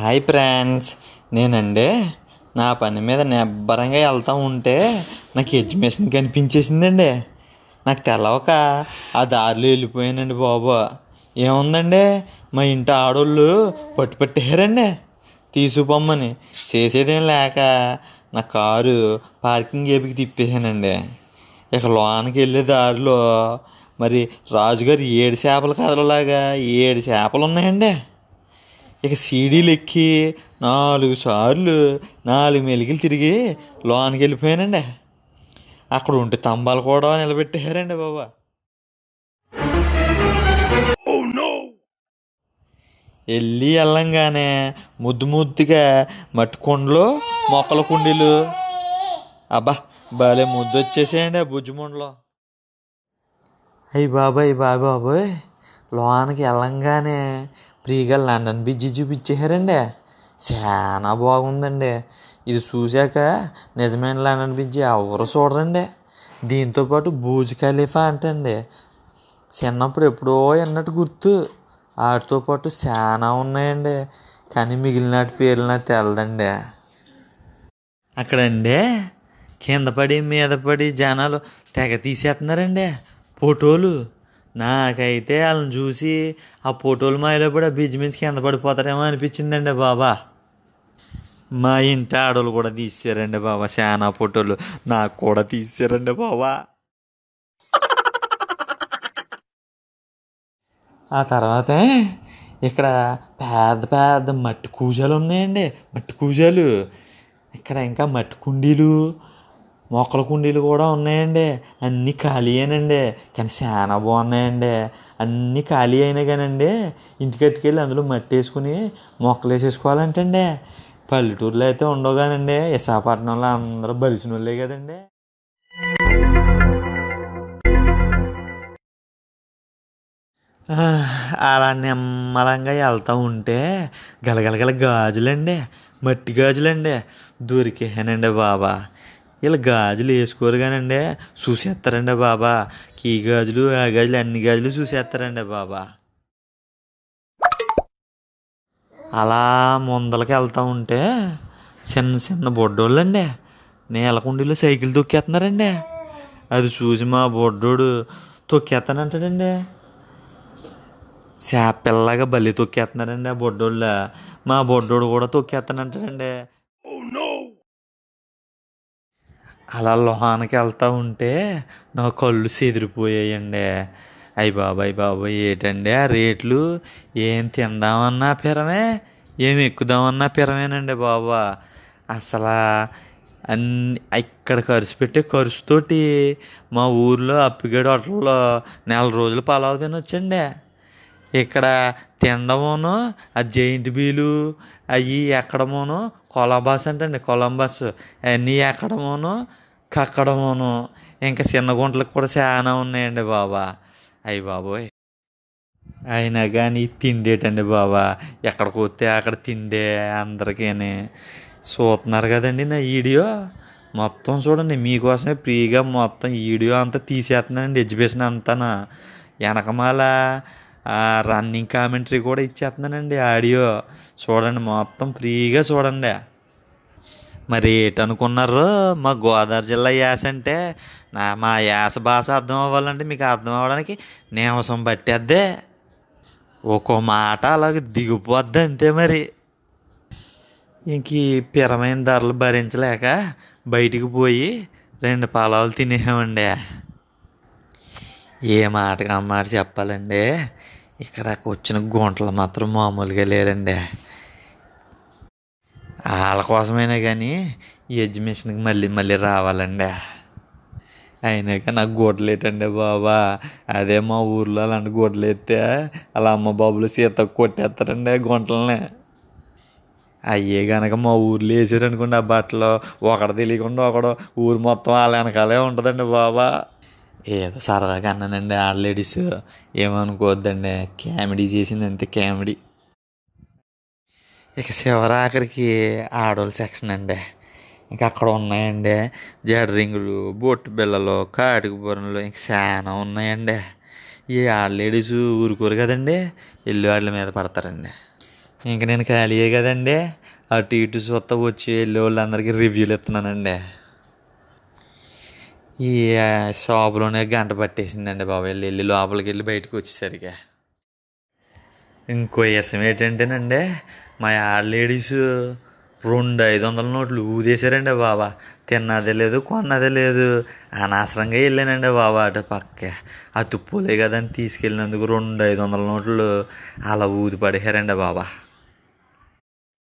hi friends నేనండి నా పని మీద నిబ్బరంగా వెళ్తూ ఉంటే నాకు ఎడ్యుమేషన్ కనిపించేసిందండి నాకు తెలవక ఆ దారిలో వెళ్ళిపోయానండి బాబు ఏముందండి మా ఇంటి ఆడోళ్ళు పట్టు పట్టారండి తీసుకుపోమ్మని చేసేదేం లేక నా కారు పార్కింగ్ ఏపీకి తిప్పేసానండి ఇక లోనికి వెళ్ళే దారిలో మరి రాజుగారు ఏడు చేపల కథలలాగా ఏడు చేపలు ఉన్నాయండి ఇక సీడీలు ఎక్కి నాలుగు సార్లు నాలుగు మెలికలు తిరిగి లోనికి వెళ్ళిపోయానండి అక్కడ ఉంటే తంబాలు కూడా నిలబెట్టారండి బాబా oh, వెళ్ళి వెళ్ళంగానే ముద్దు ముద్దుగా మట్టి మొక్కల కుండీలు అబ్బా భలే ముద్దు వచ్చేసేయండి ఆ ముండలో అయ్యి బాబాయ్ బాబాయ్ బాబోయ్ లోనికి వెళ్ళంగానే ఫ్రీగా లండన్ బ్రిడ్జి చూపించేశారండి చాలా బాగుందండి ఇది చూశాక నిజమైన లండన్ బ్రిడ్జి ఎవరు చూడరండి దీంతోపాటు బూజ్ ఖలీఫా అంటండి చిన్నప్పుడు ఎప్పుడో అన్నట్టు గుర్తు వాటితో పాటు చాలా ఉన్నాయండి కానీ మిగిలిన పేర్లు నాకు తెలదండి అక్కడండి కింద పడి మీద పడి జనాలు తెగ తీసేస్తున్నారండి ఫోటోలు నాకైతే వాళ్ళని చూసి ఆ ఫోటోలు మాయలో కూడా బీచ్ మించి కింద పడిపోతారేమో అనిపించిందండి బాబా మా ఇంటి ఆడోళ్ళు కూడా తీసారండి బాబా చాలా ఫోటోలు నాకు కూడా తీసారండి బాబా ఆ తర్వాతే ఇక్కడ పెద్ద పెద్ద మట్టి కూజాలు ఉన్నాయండి మట్టి కూజాలు ఇక్కడ ఇంకా మట్టి కుండీలు మొక్కల కుండీలు కూడా ఉన్నాయండి అన్నీ అయినండి కానీ చాలా బాగున్నాయండి అన్నీ ఖాళీ అయినా కానండి ఇంటికట్టుకెళ్ళి అందులో మట్టి వేసుకుని మొక్కలు వేసేసుకోవాలంటండి పల్లెటూరులో అయితే ఉండవు కానండి విశాఖపట్నంలో అందరూ బలిసిన వాళ్ళే కదండి అలా నిమ్మలంగా వెళ్తూ ఉంటే గలగలగల గాజులండి మట్టి గాజులండి దొరికేనండి బాబా వీళ్ళు గాజులు వేసుకోరు కానండి చూసేస్తారండి బాబా కీ గాజులు ఆ గాజులు అన్ని గాజులు చూసేస్తారండి బాబా అలా ముందలకి వెళ్తూ ఉంటే చిన్న చిన్న బొడ్డోళ్ళండి నీలకుండీలో సైకిల్ తొక్కేస్తున్నారండి అది చూసి మా బొడ్డోడు తొక్కేస్తానంటాడండి పిల్లగా బలి తొక్కేస్తున్నారండి ఆ బొడ్డోళ్ళ మా బొడ్డోడు కూడా తొక్కేస్తానంటాడండి అలా లోహానికి వెళ్తూ ఉంటే నా కళ్ళు చెదిరిపోయాయండి అయ్యి బాబాయ్ బాబాయ్ ఏటండి ఆ రేట్లు ఏం తిందామన్నా పిరమే ఏం ఎక్కుదామన్నా పిరమేనండి బాబా అసలు అన్ని ఇక్కడ ఖర్చు పెట్టే ఖర్చుతోటి మా ఊర్లో అప్పిగేడు హోటల్లో నెల రోజులు పలావు తినొచ్చండి ఇక్కడ తినడమోను ఆ జైంట్ బీలు అవి ఎక్కడమోనో కొలంబాస్ అంటే కొలంబస్ అన్నీ ఎక్కడమును కక్కడమును ఇంకా చిన్న గుంటలకు కూడా చాలా ఉన్నాయండి బాబా అయ్యి బాబోయ్ అయినా కానీ తిండేటండి బాబా ఎక్కడ కొత్తే అక్కడ తిండే అందరికీ చూస్తున్నారు కదండి నా వీడియో మొత్తం చూడండి మీకోసమే ఫ్రీగా మొత్తం వీడియో అంతా తీసేస్తున్నానండి ఎగ్జిబిషన్ అంతా వెనకమాల రన్నింగ్ కామెంటరీ కూడా ఇచ్చేస్తున్నానండి ఆడియో చూడండి మొత్తం ఫ్రీగా చూడండి మరి ఏటనుకున్నారు మా గోదావరి జిల్లా యాస అంటే నా మా యాస భాష అర్థం అవ్వాలంటే మీకు అర్థం అవ్వడానికి నివసం పట్టేద్దే ఒక్కో మాట అలాగ దిగిపోద్ది అంతే మరి ఇంక పిరమైన ధరలు భరించలేక బయటికి పోయి రెండు పొలాలు తినేమండి ఏ మాటగా అమ్మాట చెప్పాలండి ఇక్కడ వచ్చిన గుంటలు మాత్రం మామూలుగా లేరండి వాళ్ళ కోసమైనా కానీ ఈ ఎగ్జిబిషన్కి మళ్ళీ మళ్ళీ రావాలండి అయినాక నాకు గోడలు ఏంటండి బాబా అదే మా ఊర్లో అలాంటి గోడలు ఎత్తే అలా అమ్మ బాబులు సీత కొట్టేస్తారండి గుంటలని అయ్యే కనుక మా ఊర్లో వేసారనుకోండి ఆ బట్టలు ఒకడు తెలియకుండా ఒకడు ఊరు మొత్తం వాళ్ళ వెనకాలే ఉంటుందండి బాబా ఏదో సరదాగా అన్నానండి ఆడ లేడీస్ ఏమనుకోవద్దండి కామెడీ చేసింది అంతే కామెడీ ఇక చివరి ఆఖరికి ఆడోళ్ళ సెక్షన్ అండి ఇంకా అక్కడ ఉన్నాయండి జడరింగులు బొట్టు బిళ్ళలు కాటికి బొరలు ఇంక చాలా ఉన్నాయండి ఈ ఆడ లేడీస్ ఊరుకోరు కదండి ఎల్లు వాళ్ళ మీద పడతారండి ఇంక నేను ఖాళీయే కదండి అటు ఇటు చూస్తా వచ్చి వెళ్ళే వాళ్ళందరికీ రివ్యూలు ఇస్తున్నానండి ఈ షాప్లోనే గంట పట్టేసిందండి బాబు వెళ్ళి వెళ్ళి లోపలికి వెళ్ళి బయటకు వచ్చేసరికి ఇంకో ఎసం ఏంటంటేనండి మా ఆడ లేడీస్ రెండు ఐదు వందల నోట్లు ఊదేశారండి బాబా తిన్నదే లేదు కొన్నదే లేదు అనవసరంగా వెళ్ళానండి బాబా అటు పక్కే ఆ తుప్పులే కదా అని తీసుకెళ్ళినందుకు రెండు ఐదు వందల నోట్లు అలా ఊది పడేశారండి బాబా